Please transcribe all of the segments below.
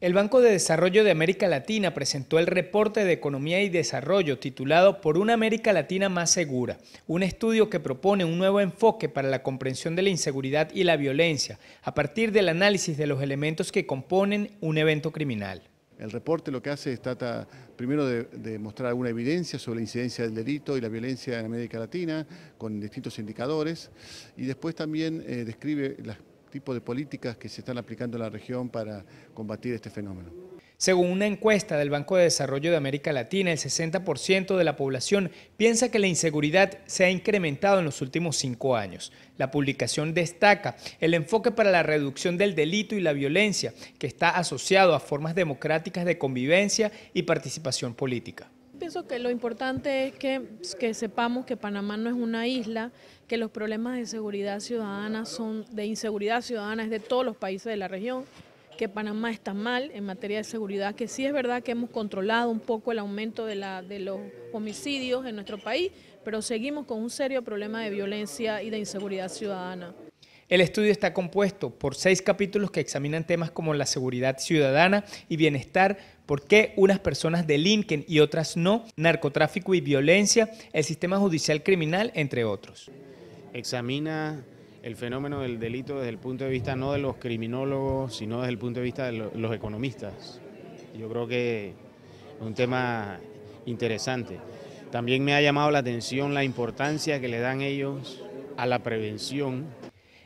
El Banco de Desarrollo de América Latina presentó el reporte de Economía y Desarrollo titulado Por una América Latina más segura, un estudio que propone un nuevo enfoque para la comprensión de la inseguridad y la violencia a partir del análisis de los elementos que componen un evento criminal. El reporte lo que hace es trata primero de, mostrar alguna evidencia sobre la incidencia del delito y la violencia en América Latina con distintos indicadores y después también eh, describe las tipo de políticas que se están aplicando en la región para combatir este fenómeno. Según una encuesta del Banco de Desarrollo de América Latina, el 60% de la población piensa que la inseguridad se ha incrementado en los últimos cinco años. La publicación destaca el enfoque para la reducción del delito y la violencia, que está asociado a formas democráticas de convivencia y participación política pienso que lo importante es pues, que, sepamos que Panamá no es una isla, que los problemas de seguridad ciudadana son, de inseguridad ciudadana es de todos los países de la región, que Panamá está mal en materia de seguridad, que sí es verdad que hemos controlado un poco el aumento de, la, de los homicidios en nuestro país, pero seguimos con un serio problema de violencia y de inseguridad ciudadana. El estudio está compuesto por seis capítulos que examinan temas como la seguridad ciudadana y bienestar, por qué unas personas delinquen y otras no, narcotráfico y violencia, el sistema judicial criminal, entre otros. Examina el fenómeno del delito desde el punto de vista no de los criminólogos, sino desde el punto de vista de los economistas. Yo creo que es un tema interesante. También me ha llamado la atención la importancia que le dan ellos a la prevención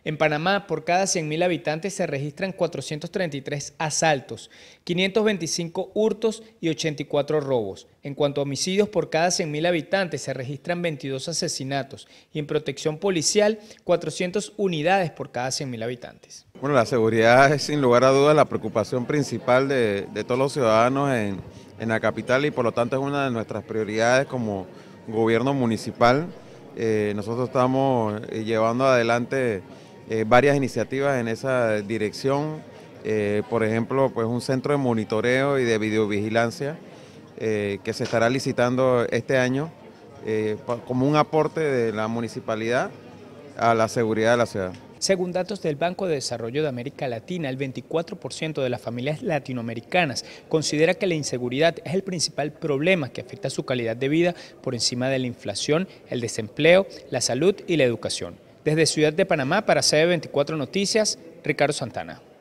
en Panamá, por cada 100.000 habitantes se registran 433 asaltos, 525 hurtos y 84 robos. En cuanto a homicidios, por cada 100.000 habitantes se registran 22 asesinatos y en protección policial, 400 unidades por cada 100.000 habitantes. Bueno, la seguridad es sin lugar a dudas la preocupación principal de, todos los ciudadanos en, la capital y por lo tanto es una de nuestras prioridades como gobierno municipal. Eh, nosotros estamos eh, llevando adelante eh, varias iniciativas en esa dirección, eh, por ejemplo, pues un centro de monitoreo y de videovigilancia eh, que se estará licitando este año como un aporte de la municipalidad a la seguridad de la ciudad. Según datos del Banco de Desarrollo de América Latina, el 24% de las familias latinoamericanas considera que la inseguridad es el principal problema que afecta su calidad de vida por encima de la inflación, el desempleo, la salud y la educación. Desde Ciudad de Panamá para CB24 Noticias, Ricardo Santana.